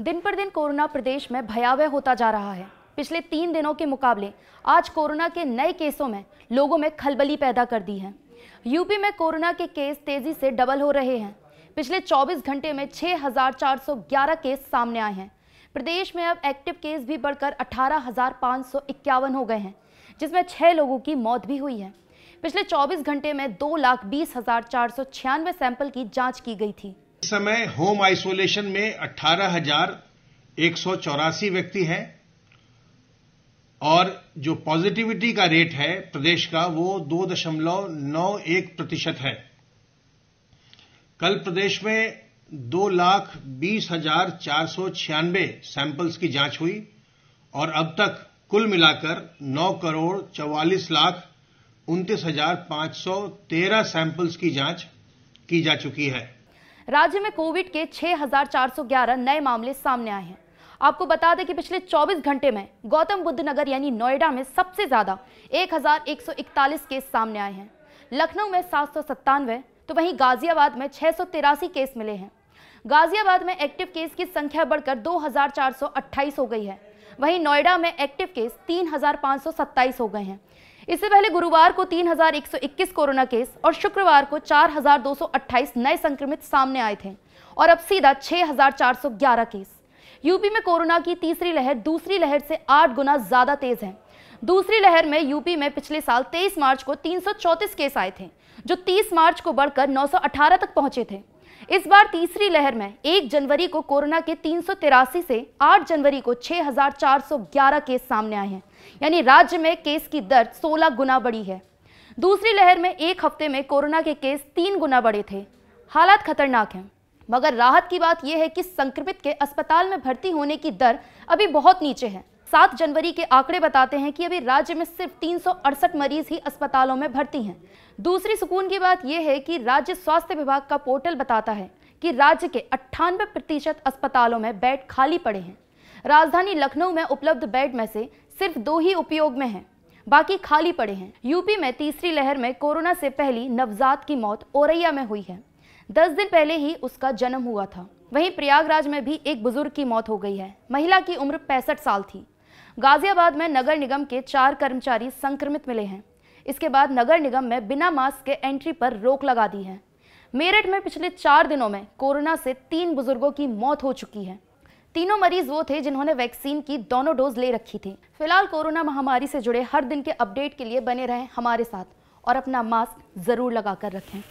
दिन पर दिन कोरोना प्रदेश में भयावह होता जा रहा है पिछले तीन दिनों के मुकाबले आज कोरोना के नए केसों में लोगों में खलबली पैदा कर दी है यूपी में कोरोना के केस तेजी से डबल हो रहे हैं पिछले 24 घंटे में 6,411 केस सामने आए हैं प्रदेश में अब एक्टिव केस भी बढ़कर अठारह हो गए हैं जिसमें छः लोगों की मौत भी हुई है पिछले 24 घंटे में दो लाख बीस हजार चार सौ छियानवे सैंपल की जांच की गई थी इस समय होम आइसोलेशन में अट्ठारह हजार एक सौ चौरासी व्यक्ति हैं और जो पॉजिटिविटी का रेट है प्रदेश का वो दो दशमलव नौ एक प्रतिशत है कल प्रदेश में दो लाख बीस हजार चार सौ छियानबे सैंपल्स की जांच हुई और अब तक कुल मिलाकर नौ करोड़ चौवालीस लाख उनतीस हजार पांच सौ तेरह सैंपल्स की जांच की जा चुकी है राज्य में कोविड के 6,411 नए मामले सामने आए हैं आपको बता दें कि पिछले 24 घंटे में गौतम बुद्ध नगर यानी नोएडा में सबसे ज़्यादा 1,141 केस सामने आए हैं लखनऊ में सात तो वहीं गाजियाबाद में छः केस मिले हैं गाजियाबाद में एक्टिव केस की संख्या बढ़कर 2428 हो गई है वहीं नोएडा में एक्टिव केस तीन हो गए हैं इससे पहले गुरुवार को 3,121 कोरोना केस और शुक्रवार को 4,228 नए संक्रमित सामने आए थे और अब सीधा 6,411 केस यूपी में कोरोना की तीसरी लहर दूसरी लहर से आठ गुना ज्यादा तेज है दूसरी लहर में यूपी में पिछले साल 23 मार्च को 334 केस आए थे जो 30 मार्च को बढ़कर 918 तक पहुंचे थे इस बार तीसरी लहर में 1 जनवरी को कोरोना के तीन से 8 जनवरी को 6,411 केस सामने आए हैं यानी राज्य में केस की दर 16 गुना बढ़ी है दूसरी लहर में एक हफ्ते में कोरोना के केस तीन गुना बढ़े थे हालात खतरनाक हैं मगर राहत की बात यह है कि संक्रमित के अस्पताल में भर्ती होने की दर अभी बहुत नीचे है सात जनवरी के आंकड़े बताते हैं कि अभी राज्य में सिर्फ तीन मरीज ही अस्पतालों में भर्ती हैं दूसरी सुकून की बात यह है कि राज्य स्वास्थ्य विभाग का पोर्टल बताता है कि राज्य के अट्ठानवे प्रतिशत अस्पतालों में बेड खाली पड़े हैं राजधानी लखनऊ में उपलब्ध बेड में से सिर्फ दो ही उपयोग में हैं बाकी खाली पड़े हैं यूपी में तीसरी लहर में कोरोना से पहली नवजात की मौत औरैया में हुई है दस दिन पहले ही उसका जन्म हुआ था वहीं प्रयागराज में भी एक बुजुर्ग की मौत हो गई है महिला की उम्र पैंसठ साल थी गाजियाबाद में नगर निगम के चार कर्मचारी संक्रमित मिले हैं इसके बाद नगर निगम में बिना मास्क के एंट्री पर रोक लगा दी है मेरठ में पिछले चार दिनों में कोरोना से तीन बुजुर्गों की मौत हो चुकी है तीनों मरीज वो थे जिन्होंने वैक्सीन की दोनों डोज ले रखी थी फिलहाल कोरोना महामारी से जुड़े हर दिन के अपडेट के लिए बने रहें हमारे साथ और अपना मास्क जरूर लगा कर रखें